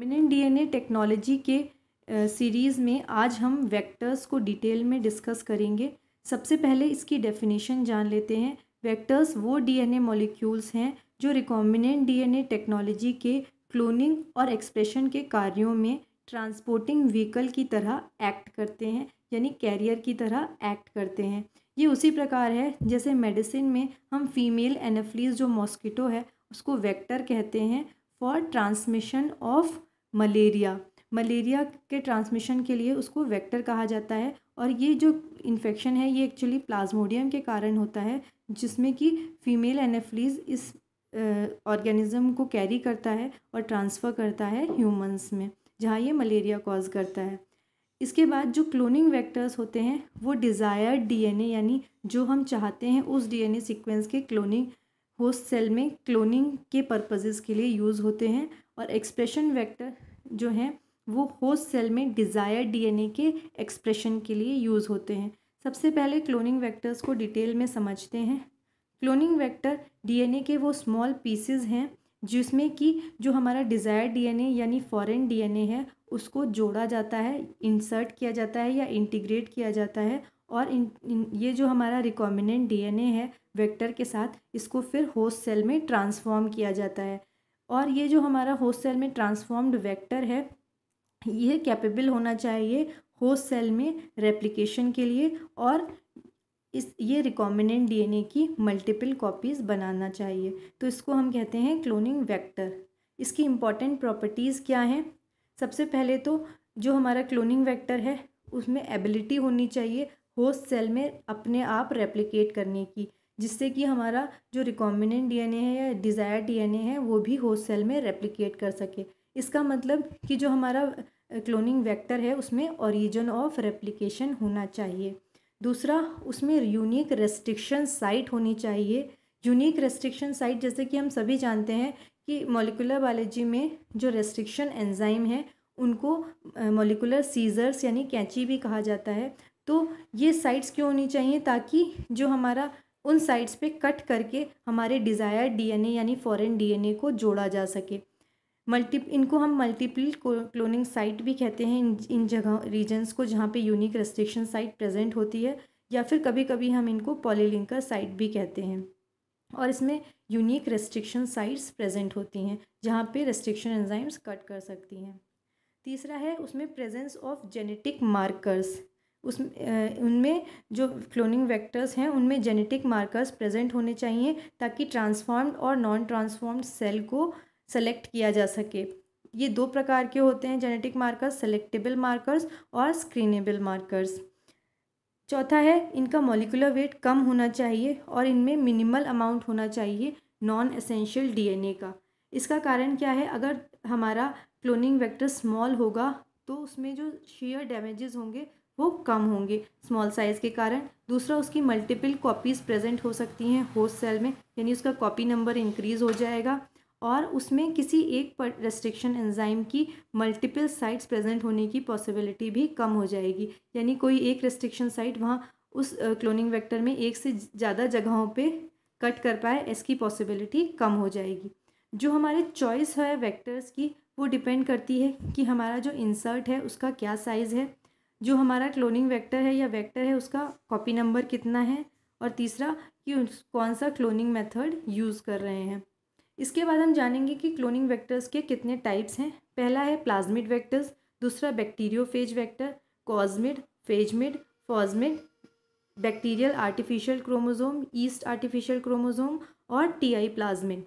मिनन DNA technology के series में आज हम वेक्टर्स को डिटेल में डिस्कस करेंगे सबसे पहले इसकी डेफिनेशन जान लेते हैं वेक्टर्स वो डीएनए मॉलिक्यूल्स हैं जो रिकॉम्बिनेंट डीएनए टेक्नोलॉजी के क्लोनिंग और एक्सप्रेशन के कार्यों में ट्रांसपोर्टिंग व्हीकल की तरह एक्ट करते हैं यानी कैरियर की तरह एक्ट करते हैं ये उसी प्रकार है जैसे मेडिसिन में हम फीमेल एनाफ्लीज जो मॉस्किटो है उसको वेक्टर कहते हैं for transmission of malaria malaria के ट्रांसमिशन के लिए उसको वेक्टर कहा जाता है और ये जो इन्फेक्शन है ये एक्चुअली प्लाज्मोडियम के कारण होता है जिसमें कि फीमेल एनेफ्लीज इस ऑर्गेनिज़म को कैरी करता है और ट्रांसफ़र करता है ह्यूमंस में जहाँ ये मलेरिया कॉज करता है इसके बाद जो क्लोनिंग वेक्टर्स होते हैं वो डिज़ायर्ड डीएनए यानी जो हम चाहते हैं उस डीएनए सीक्वेंस के क्लोनिंग होस्ट सेल में क्लोनिंग के पर्पजेज़ के लिए यूज़ होते हैं और एक्सप्रेशन वेक्टर जो हैं वो होस्ट सेल में डिज़ायर डीएनए के एक्सप्रेशन के लिए यूज़ होते हैं सबसे पहले क्लोनिंग वेक्टर्स को डिटेल में समझते हैं क्लोनिंग वेक्टर डीएनए के वो स्मॉल पीसेज हैं जिसमें कि जो हमारा डिज़ायर डीएनए यानी फॉरेन डीएनए है उसको जोड़ा जाता है इंसर्ट किया जाता है या इंटीग्रेट किया जाता है और इन, इन ये जो हमारा रिकॉमिनेंट डीएनए है वेक्टर के साथ इसको फिर होस्ट सेल में ट्रांसफॉर्म किया जाता है और ये जो हमारा होस्ट सेल में ट्रांसफॉर्म्ड वेक्टर है यह कैपेबल होना चाहिए होस्ट सेल में रेप्लिकेशन के लिए और इस ये रिकॉम्बिनेंट डीएनए की मल्टीपल कॉपीज़ बनाना चाहिए तो इसको हम कहते हैं क्लोनिंग वेक्टर इसकी इम्पॉर्टेंट प्रॉपर्टीज़ क्या हैं सबसे पहले तो जो हमारा क्लोनिंग वेक्टर है उसमें एबिलिटी होनी चाहिए होस्ट सेल में अपने आप रेप्लिकेट करने की जिससे कि हमारा जो रिकॉम्बिनेंट डीएनए है या डिज़ायर डीएनए है वो भी होस्ट सेल में रेप्लिकेट कर सके इसका मतलब कि जो हमारा क्लोनिंग वेक्टर है उसमें ओरिजिन ऑफ रेप्लिकेशन होना चाहिए दूसरा उसमें यूनिक रेस्ट्रिक्शन साइट होनी चाहिए यूनिक रेस्ट्रिक्शन साइट जैसे कि हम सभी जानते हैं कि मोलिकुलर बायोलॉजी में जो रेस्ट्रिक्शन एंजाइम है उनको मोलिकुलर सीजर्स यानी कैंची भी कहा जाता है तो ये साइट्स क्यों होनी चाहिए ताकि जो हमारा उन साइड्स पे कट करके हमारे डिज़ायर डीएनए यानी फॉरेन डीएनए को जोड़ा जा सके मल्टी इनको हम मल्टीपल क्लोनिंग साइट भी कहते हैं इन इन जगह रीजन्स को जहाँ पे यूनिक रेस्ट्रिक्शन साइट प्रेजेंट होती है या फिर कभी कभी हम इनको पॉलीलिंकर साइट भी कहते हैं और इसमें यूनिक रेस्ट्रिक्शन साइट्स प्रेजेंट होती हैं जहाँ पे रेस्ट्रिक्शन एंजाइम्स कट कर सकती हैं तीसरा है उसमें प्रेजेंस ऑफ जेनेटिक मार्कर्स उस उनमें जो क्लोनिंग वेक्टर्स हैं उनमें जेनेटिक मार्कर्स प्रेजेंट होने चाहिए ताकि ट्रांसफॉर्म्ड और नॉन ट्रांसफॉर्म्ड सेल को सेलेक्ट किया जा सके ये दो प्रकार के होते हैं जेनेटिक मार्कर्स सेलेक्टेबल मार्कर्स और स्क्रीनेबल मार्कर्स चौथा है इनका मॉलिकुलर वेट कम होना चाहिए और इनमें मिनिमल अमाउंट होना चाहिए नॉन एसेंशियल डीएनए का इसका कारण क्या है अगर हमारा क्लोनिंग वेक्टर स्मॉल होगा तो उसमें जो शेयर डैमेजेस होंगे वो कम होंगे स्मॉल साइज़ के कारण दूसरा उसकी मल्टीपल कॉपीज़ प्रेजेंट हो सकती हैं होस्ट सेल में यानी उसका कॉपी नंबर इंक्रीज़ हो जाएगा और उसमें किसी एक पर रेस्ट्रिक्शन एंजाइम की मल्टीपल साइट्स प्रेजेंट होने की पॉसिबिलिटी भी कम हो जाएगी यानी कोई एक रेस्ट्रिक्शन साइट वहाँ उस क्लोनिंग वेक्टर में एक से ज़्यादा जगहों पे कट कर पाए इसकी पॉसिबिलिटी कम हो जाएगी जो हमारे चॉइस है वेक्टर्स की वो डिपेंड करती है कि हमारा जो इंसर्ट है उसका क्या साइज़ है जो हमारा क्लोनिंग वेक्टर है या वेक्टर है उसका कॉपी नंबर कितना है और तीसरा कि कौन सा क्लोनिंग मेथड यूज़ कर रहे हैं इसके बाद हम जानेंगे कि क्लोनिंग वेक्टर्स के कितने टाइप्स हैं पहला है प्लाज्मिड वेक्टर्स दूसरा bacteriophage vector cosmid phagemid fosmid bacterial artificial chromosome yeast artificial chromosome और आई प्लाज्मिड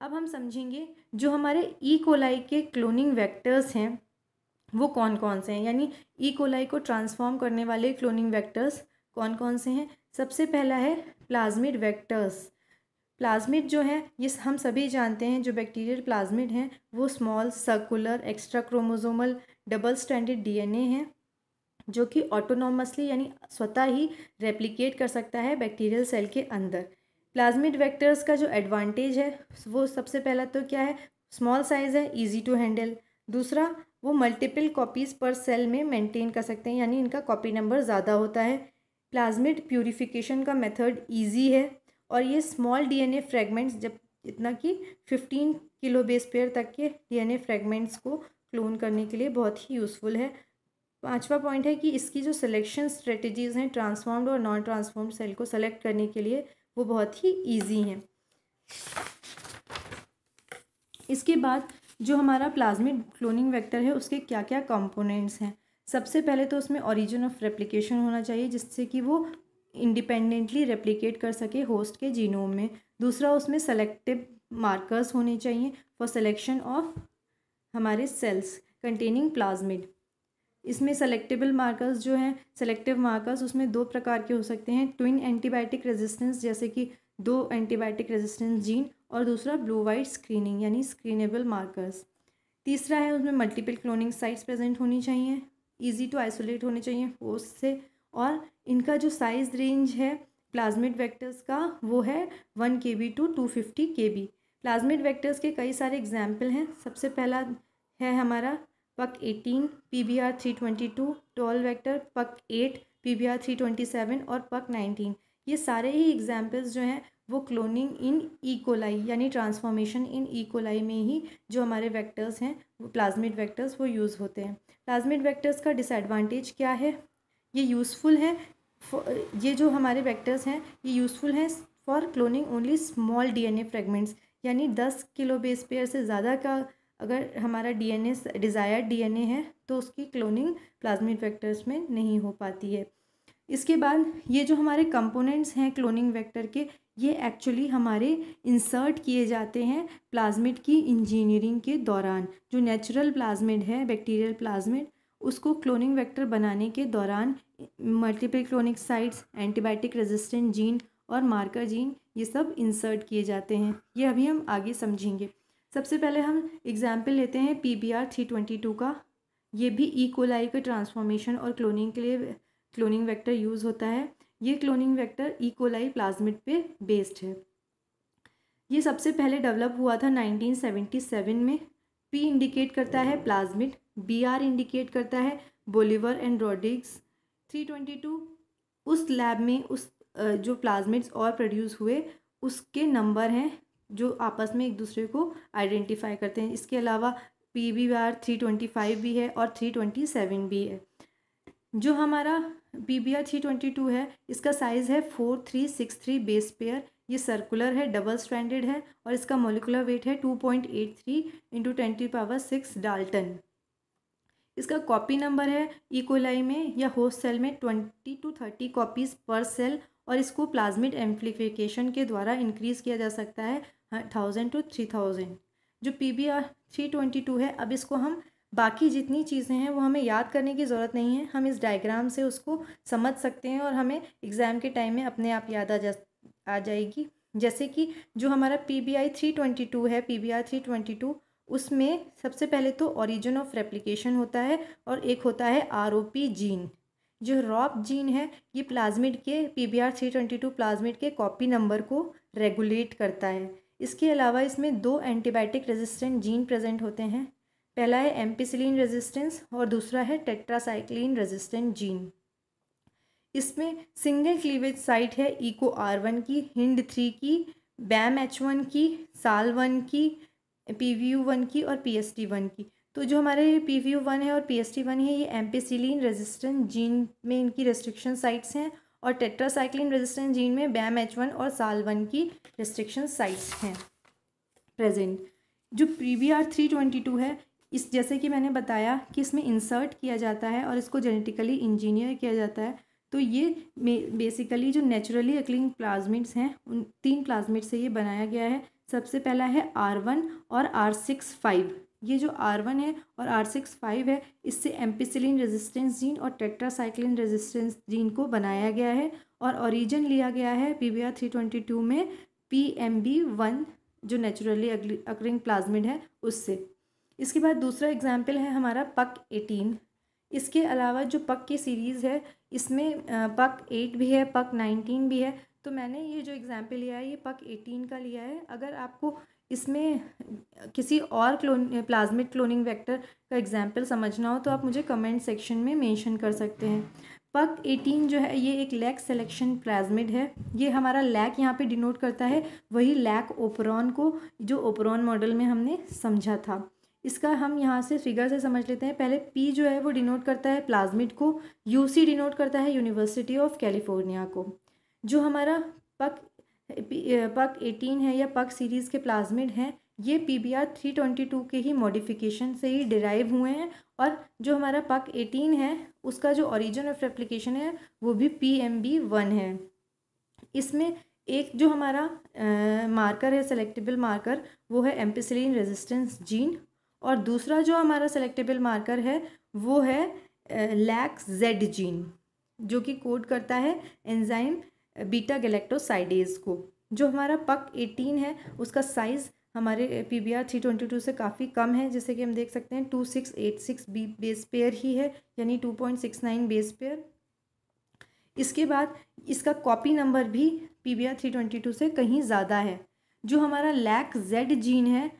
अब हम समझेंगे जो हमारे ई e कोलाई के क्लोनिंग वेक्टर्स हैं वो कौन कौन से हैं यानी ई e. कोलाई को ट्रांसफॉर्म करने वाले क्लोनिंग वेक्टर्स कौन कौन से हैं सबसे पहला है प्लाज्मिड वेक्टर्स प्लाज्मिड जो है ये हम सभी जानते हैं जो बैक्टीरियल प्लाज्मिड हैं वो small circular extra chromosomal double standard DNA हैं जो कि ऑटोनॉमसली यानी स्वतः ही रेप्लिकेट कर सकता है बैक्टीरियल सेल के अंदर प्लाज्मिड वेक्टर्स का जो एडवांटेज है वो सबसे पहला तो क्या है स्मॉल साइज़ है ईजी टू हैंडल दूसरा वो मल्टीपल कॉपीज़ पर सेल में मेंटेन कर सकते हैं यानी इनका कॉपी नंबर ज़्यादा होता है प्लाज्मिड प्योरीफिकेशन का मेथड ईजी है और ये स्मॉल डीएनए फ्रेगमेंट्स जब इतना कि फिफ्टीन किलो बेस पेयर तक के डीएनए फ्रेगमेंट्स को क्लोन करने के लिए बहुत ही यूज़फुल है पांचवा पॉइंट है कि इसकी जो सिलेक्शन स्ट्रेटजीज़ हैं ट्रांसफॉर्म्ड और नॉन ट्रांसफॉर्म्ड सेल को सेलेक्ट करने के लिए वो बहुत ही ईजी हैं इसके बाद जो हमारा प्लाज्मिड क्लोनिंग वेक्टर है उसके क्या क्या कंपोनेंट्स हैं सबसे पहले तो उसमें ओरिजिन ऑफ रेप्लिकेशन होना चाहिए जिससे कि वो इंडिपेंडेंटली रेप्लिकेट कर सके होस्ट के जीनोम में दूसरा उसमें सेलेक्टिव मार्कर्स होने चाहिए फॉर सेलेक्शन ऑफ हमारे सेल्स कंटेनिंग प्लाज्मिड इसमें सेलेक्टेबल मार्कर्स जो हैं सेलेक्टिव मार्कर्स उसमें दो प्रकार के हो सकते हैं ट्विन एंटीबायोटिक रेजिस्टेंस जैसे कि दो एंटीबायोटिक रेजिस्टेंस जीन और दूसरा ब्लू वाइट स्क्रीनिंग यानी स्क्रीनेबल मार्कर्स तीसरा है उसमें मल्टीपल क्लोनिंग साइट्स प्रेजेंट होनी चाहिए ईजी टू आइसोलेट होने चाहिए पोस्ट से और इनका जो साइज रेंज है प्लाज्मिड वेक्टर्स का वो है one K B to two fifty K B plasmid vectors के कई सारे एग्जाम्पल हैं सबसे पहला है हमारा pUC eighteen P B R three twenty two टॉल vector pUC eight P B R three twenty seven और पक नाइनटीन ये सारे ही एग्जाम्पल्स जो हैं वो क्लोनिंग इन ईकोलाई यानी ट्रांसफॉर्मेशन इन ईकोलाई में ही जो हमारे वेक्टर्स हैं वो प्लाज्मिड वेक्टर्स वो यूज़ होते हैं प्लाज्मिड वेक्टर्स का डिसएडवांटेज क्या है ये यूज़फुल है ये जो हमारे वेक्टर्स हैं ये यूज़फुल हैं for cloning only small DNA fragments यानी दस किलो बेस पेयर से ज़्यादा का अगर हमारा डी डी डिज़ायर्ड ए है तो उसकी क्लोनिंग प्लाज्मिड वेक्टर्स में नहीं हो पाती है इसके बाद ये जो हमारे कंपोनेंट्स हैं क्लोनिंग वेक्टर के ये एक्चुअली हमारे इंसर्ट किए जाते हैं प्लाज्मिड की इंजीनियरिंग के दौरान जो नेचुरल प्लाज्मिड है बैक्टीरियल प्लाज्मिड उसको क्लोनिंग वेक्टर बनाने के दौरान multiple clonic sites antibiotic resistant gene और मार्कर जीन ये सब इंसर्ट किए जाते हैं ये अभी हम आगे समझेंगे सबसे पहले हम एग्जाम्पल लेते हैं P B R three twenty two का ये भी ई e कोलाई के ट्रांसफॉर्मेशन और क्लोनिंग के लिए क्लोनिंग वेक्टर यूज़ होता है ये क्लोनिंग वेक्टर ईकोलाई प्लाज्मिड पे बेस्ड है ये सबसे पहले डेवलप हुआ था 1977 में पी इंडिकेट करता है प्लाज्मिड बी आर इंडिकेट करता है बोलीवर एंड रोडिक्स 322 उस लैब में उस जो प्लाज्मिड्स और प्रोड्यूस हुए उसके नंबर हैं जो आपस में एक दूसरे को आइडेंटिफाई करते हैं इसके अलावा P B R three twenty five भी है और थ्री ट्वेंटी सेवन भी है जो हमारा B B R three twenty two है इसका साइज़ है four three six three base pair ये सर्कुलर है डबल स्टैंडर्ड है और इसका मोलिकुलर वेट है two point eight three into twenty power six dalton इसका कॉपी नंबर है इकोलाई में या होस्ट सेल में twenty to thirty copies per cell और इसको प्लाज्मिड एम्प्लीफिकेशन के द्वारा इंक्रीज़ किया जा सकता है थाउजेंड टू थ्री थाउजेंड जो P B R three twenty two है अब इसको हम बाकी जितनी चीज़ें हैं वो हमें याद करने की ज़रूरत नहीं है हम इस डायग्राम से उसको समझ सकते हैं और हमें एग्ज़ाम के टाइम में अपने आप याद आ जा आ जाएगी जैसे कि जो हमारा P B I three twenty two है P B R three twenty two उसमें सबसे पहले तो ओरिजिन ऑफ रेप्लिकेशन होता है और एक होता है आर ओ पी जीन जो रॉप जीन है ये प्लाज्मिड के P B R three twenty two plasmid के कॉपी नंबर को रेगुलेट करता है इसके अलावा इसमें दो एंटीबायोटिक रेजिस्टेंट जीन प्रेजेंट होते हैं पहला है एम्पीसिलीन रेजिस्टेंस और दूसरा है टेट्रासाइक्लिन रेजिस्टेंट जीन इसमें सिंगल क्लीवेज साइट है इको आर वन की हिंड थ्री की बैम एच वन की साल वन की पी वी यू वन की और पी एस टी वन की तो जो हमारे पी वी यू वन है और पी एस टी वन है ये एम्पीसिलीन रेजिस्टेंट जीन में इनकी रेस्ट्रिक्शन साइट्स हैं और टेट्रासाइक्लिन रेजिस्टेंट जीन में बैम एच वन और साल वन की रेस्ट्रिक्शन साइट्स हैं प्रेजेंट जो P V R three twenty two है इस जैसे कि मैंने बताया कि इसमें इंसर्ट किया जाता है और इसको जेनेटिकली इंजीनियर किया जाता है तो ये बेसिकली जो नेचुरली अकलिंग प्लाज्मिड्स हैं उन तीन प्लाज्मिड से ये बनाया गया है सबसे पहला है आर वन और आर सिक्स फाइव ये जो आर वन है और आर सिक्स फाइव है इससे एम्पिसिलिन रेजिस्टेंस जीन और टेट्रासाइक्लिन रेजिस्टेंस जीन को बनाया गया है और ओरिजिन लिया गया है P V R three twenty two में पी एम बी वन जो नेचुरली अकलिंग प्लाज्मिड है उससे इसके बाद दूसरा एग्ज़ाम्पल है हमारा पक एटीन इसके अलावा जो पक की सीरीज़ है इसमें पक एट भी है पक नाइनटीन भी है तो मैंने ये जो एग्ज़ाम्पल लिया है ये पक एटीन का लिया है अगर आपको इसमें किसी और क्लोन प्लाज्मिक क्लोनिंग वेक्टर का एग्जाम्पल समझना हो तो आप मुझे कमेंट सेक्शन में मेंशन कर सकते हैं पक एटीन जो है ये एक लैक सेलेक्शन प्लाज्मिड है ये हमारा लैक यहाँ पे डिनोट करता है वही लैक ओपरॉन को जो ओपरॉन मॉडल में हमने समझा था इसका हम यहाँ से फिगर से समझ लेते हैं पहले पी जो है वो डिनोट करता है प्लाज्मिड को यू सी डिनोट करता है यूनिवर्सिटी ऑफ कैलिफोर्निया को जो हमारा पक पक एटीन है या पक सीरीज़ के प्लाज्मिड हैं ये P B R three twenty two के ही मॉडिफिकेशन से ही डिराइव हुए हैं और जो हमारा पक एटीन है उसका जो ओरिजिन ऑफ रेप्लिकेशन है वो भी पी एम बी वन है इसमें एक जो हमारा मार्कर है सेलेक्टेबल मार्कर वो है एम्पिसिलिन रेजिस्टेंस जीन और दूसरा जो हमारा सेलेक्टेबल मार्कर है वो है लैक्स जेड जीन जो कि कोड करता है एंजाइम बीटा गलेक्टोसाइडेज को जो हमारा पक एटीन है उसका साइज़ हमारे P B R three twenty two से काफ़ी कम है जैसे कि हम देख सकते हैं two six eight six B base pair ही है यानी two point six nine base pair इसके बाद इसका कॉपी नंबर भी P B R three twenty two से कहीं ज़्यादा है जो हमारा लैक जेड जीन है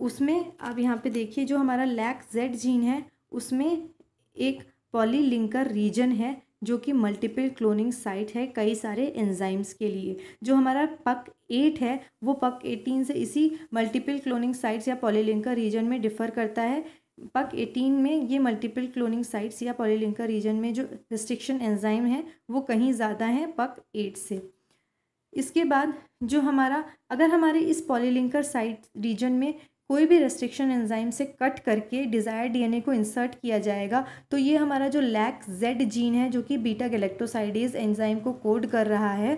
उसमें आप यहाँ पे देखिए जो हमारा लैक जेड जीन है उसमें एक पॉलीलिंकर रीजन है जो कि मल्टीपल क्लोनिंग साइट है कई सारे एंजाइम्स के लिए जो हमारा पक एट है वो पक एटीन से इसी मल्टीपल क्लोनिंग साइट्स या पॉलीलिंकर रीजन में डिफ़र करता है पक एटीन में ये मल्टीपल क्लोनिंग साइट्स या पॉलीलिंकर रीजन में जो रिस्ट्रिक्शन एंजाइम है वो कहीं ज़्यादा हैं पक एट से इसके बाद जो हमारा अगर हमारे इस पॉलीलिंकर साइट रीजन में कोई भी रेस्ट्रिक्शन एंजाइम से कट करके डिज़ायर डीएनए को इंसर्ट किया जाएगा तो ये हमारा जो लैक जेड जीन है जो कि बीटा गलेक्टोसाइडेज एंजाइम को कोड कर रहा है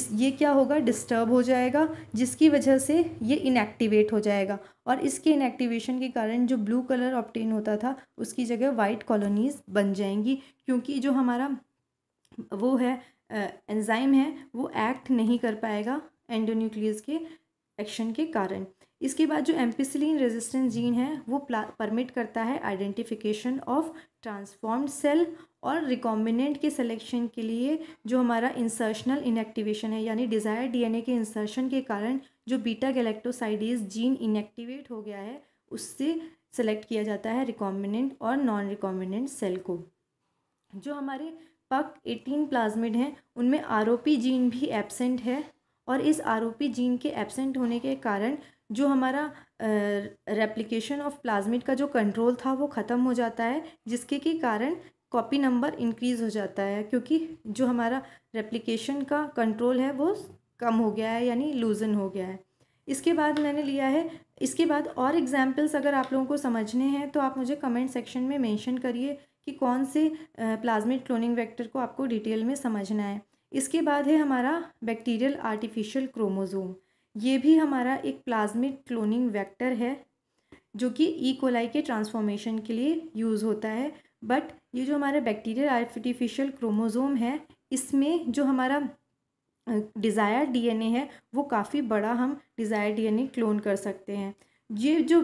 इस ये क्या होगा डिस्टर्ब हो जाएगा जिसकी वजह से ये इनएक्टिवेट हो जाएगा और इसके इनएक्टिवेशन के कारण जो ब्लू कलर ऑप्टेन होता था उसकी जगह वाइट कॉलोनीज़ बन जाएंगी क्योंकि जो हमारा वो है एंजाइम है वो एक्ट नहीं कर पाएगा एंडोन्यूक्लियस के एक्शन के कारण इसके बाद जो एम्पिसिलिन रेजिस्टेंस जीन है वो परमिट करता है आइडेंटिफिकेशन ऑफ ट्रांसफॉर्म्ड सेल और रिकॉम्बिनेंट के सिलेक्शन के लिए जो हमारा इंसर्शनल इनएक्टिवेशन है यानी डिज़ायर डीएनए के इंसर्शन के कारण जो बीटा गैलेक्टोसाइडीज जीन इनएक्टिवेट हो गया है उससे सेलेक्ट किया जाता है रिकॉम्बिनेंट और नॉन रिकॉम्बिनेंट सेल को जो हमारे पक एटीन प्लाज्मिड हैं उनमें आर जीन भी एबसेंट है और इस आर जीन के एबसेंट होने के कारण जो हमारा रेप्लिकेशन ऑफ प्लाज्मिड का जो कंट्रोल था वो ख़त्म हो जाता है जिसके के कारण कॉपी नंबर इंक्रीज़ हो जाता है क्योंकि जो हमारा रेप्लिकेशन का कंट्रोल है वो कम हो गया है यानी लूजन हो गया है इसके बाद मैंने लिया है इसके बाद और एग्जाम्पल्स अगर आप लोगों को समझने हैं तो आप मुझे कमेंट सेक्शन में मेंशन करिए कि कौन से प्लाज्मिड क्लोनिंग वेक्टर को आपको डिटेल में समझना है इसके बाद है हमारा बैक्टीरियल आर्टिफिशियल क्रोमोज़ोम ये भी हमारा एक प्लाज्मिक क्लोनिंग वेक्टर है जो कि ईकोलाई e. के ट्रांसफॉर्मेशन के लिए यूज़ होता है बट ये जो हमारा बैक्टीरियल आर्टिफिशियल क्रोमोज़ोम है इसमें जो हमारा डिज़ायर डीएनए है वो काफ़ी बड़ा हम डिज़ायर डीएनए क्लोन कर सकते हैं ये जो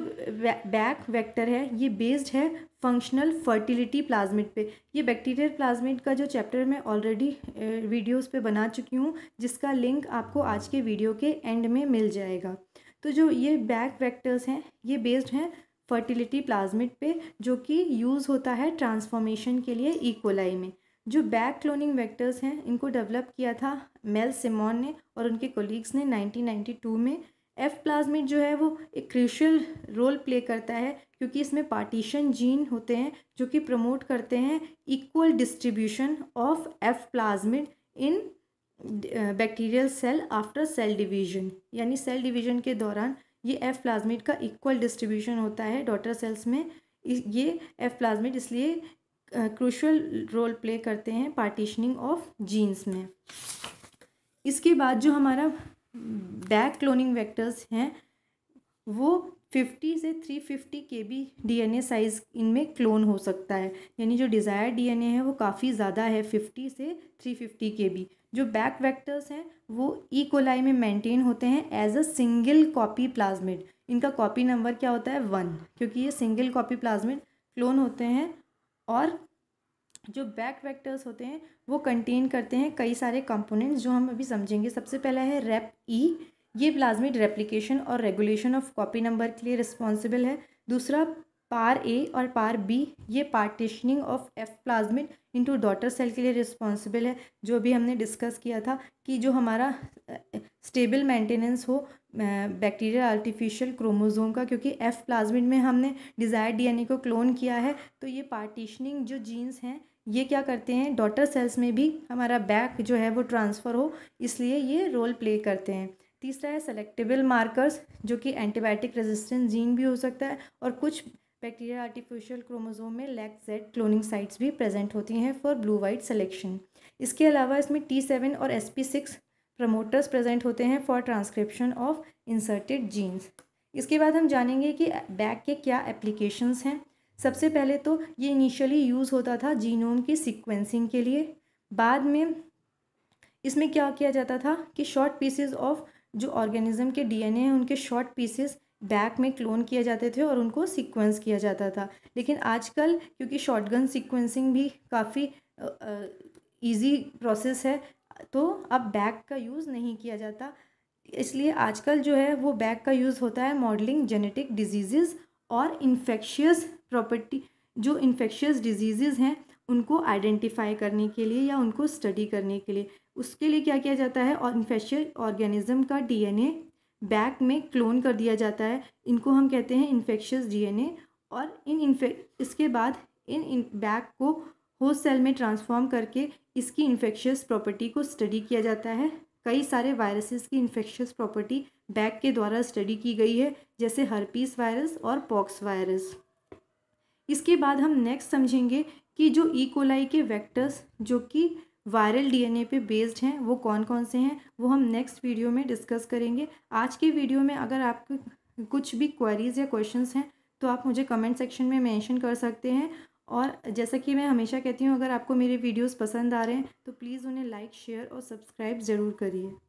बैक वेक्टर है ये बेस्ड है फंक्शनल फर्टिलिटी प्लाज्मिड पे ये बैक्टीरियल प्लाज्मिड का जो चैप्टर मैं ऑलरेडी वीडियोस पे बना चुकी हूँ जिसका लिंक आपको आज के वीडियो के एंड में मिल जाएगा तो जो ये बैक वेक्टर्स हैं ये बेस्ड हैं फर्टिलिटी प्लाज्मिड पे जो कि यूज़ होता है ट्रांसफॉर्मेशन के लिए इकोलाई में जो बैक क्लोनिंग वैक्टर्स हैं इनको डेवलप किया था मेल सिमोन ने और उनके कोलीग्स ने नाइनटीन में एफ प्लाज्मिड जो है वो एक क्रिशियल रोल प्ले करता है क्योंकि इसमें पार्टीशन जीन होते हैं जो कि प्रमोट करते हैं equal distribution of F plasmid in bacterial cell after cell division यानी सेल डिवीजन के दौरान ये एफ प्लाज्मिड का इक्वल डिस्ट्रीब्यूशन होता है डॉटर सेल्स में ये एफ प्लाज्मिड इसलिए क्रूशल रोल प्ले करते हैं पार्टीशनिंग ऑफ जीन्स में इसके बाद जो हमारा बैक क्लोनिंग वेक्टर्स हैं वो 50 से 350 fifty K B D N A size इनमें क्लोन हो सकता है यानी जो डिज़ायर डी एन ए है वो काफ़ी ज़्यादा है 50 से 350 फिफ्टी के बी जो बैक वैक्टर्स हैं वो ई e. कोलाई में मेनटेन होते हैं as a single copy plasmid इनका कॉपी नंबर क्या होता है वन क्योंकि ये सिंगल कापी प्लाज्मिड क्लोन होते हैं और जो बैक वेक्टर्स होते हैं वो कंटेन करते हैं कई सारे कंपोनेंट्स जो हम अभी समझेंगे सबसे पहला है रेप ई e। ये प्लाज्मिड रेप्लिकेशन और रेगुलेशन ऑफ कॉपी नंबर के लिए रिस्पॉन्सिबल है दूसरा पार ए और पार बी ये partitioning of F plasmid into daughter cell के लिए रिस्पॉन्सिबल है जो अभी हमने डिस्कस किया था कि जो हमारा स्टेबल मेंटेनेंस हो बैक्टीरियल आर्टिफिशियल क्रोमोज़ोम का क्योंकि एफ़ प्लाज्मिड में हमने डिज़ायर डीएनए को क्लोन किया है तो ये पार्टीशनिंग जो जीन्स हैं ये क्या करते हैं डॉटर सेल्स में भी हमारा बैक जो है वो ट्रांसफ़र हो इसलिए ये रोल प्ले करते हैं तीसरा है सेलेक्टेबल मार्कर्स जो कि एंटीबायोटिक रेजिस्टेंस जीन भी हो सकता है और कुछ बैक्टीरिया आर्टिफिशियल क्रोमोजोम में लैक जेड क्लोनिंग साइट्स भी प्रेजेंट होती हैं फॉर ब्लू वाइट सेलेक्शन इसके अलावा इसमें टी सेवन और S P six promoters present होते हैं for transcription of inserted genes इसके बाद हम जानेंगे कि बैक के क्या एप्लीकेशंस हैं सबसे पहले तो ये इनिशियली यूज़ होता था जीनोम की सीक्वेंसिंग के लिए बाद में इसमें क्या किया जाता था कि शॉर्ट पीसेज ऑफ जो ऑर्गेनिज्म के डीएनए हैं उनके शॉर्ट पीसेस बैक में क्लोन किए जाते थे और उनको सीक्वेंस किया जाता था लेकिन आजकल क्योंकि शॉर्टगन सीक्वेंसिंग भी काफ़ी ईजी प्रोसेस है तो अब बैग का यूज़ नहीं किया जाता इसलिए आजकल जो है वो बैग का यूज़ होता है मॉडलिंग जेनेटिक डिजीज़ और इन्फेक्शियस प्रॉपर्टी जो इन्फेक्शियस डिजीज़ हैं उनको आइडेंटिफाई करने के लिए या उनको स्टडी करने के लिए उसके लिए क्या किया जाता है और इन्फेक्शियस ऑर्गेनिज़म का डीएनए बैग में क्लोन कर दिया जाता है इनको हम कहते हैं इन्फेक्शियस डीएनए और इन इन्फे इसके बाद इन, इन बैग को होस्ट सेल में ट्रांसफॉर्म करके इसकी इन्फेक्शियस प्रॉपर्टी को स्टडी किया जाता है कई सारे वायरसेस की इन्फेक्शियस प्रॉपर्टी बैक के द्वारा स्टडी की गई है जैसे हर्पीस वायरस और पॉक्स वायरस इसके बाद हम नेक्स्ट समझेंगे कि जो ईकोलाई e. के वेक्टर्स जो कि वायरल डीएनए पे बेस्ड हैं वो कौन कौन से हैं वो हम नेक्स्ट वीडियो में डिस्कस करेंगे आज के वीडियो में अगर आपके कुछ भी क्वेरीज या क्वेश्चंस हैं तो आप मुझे कमेंट सेक्शन में मेंशन कर सकते हैं और जैसा कि मैं हमेशा कहती हूँ अगर आपको मेरे वीडियोस पसंद आ रहे हैं तो प्लीज़ उन्हें लाइक शेयर और सब्सक्राइब ज़रूर करिए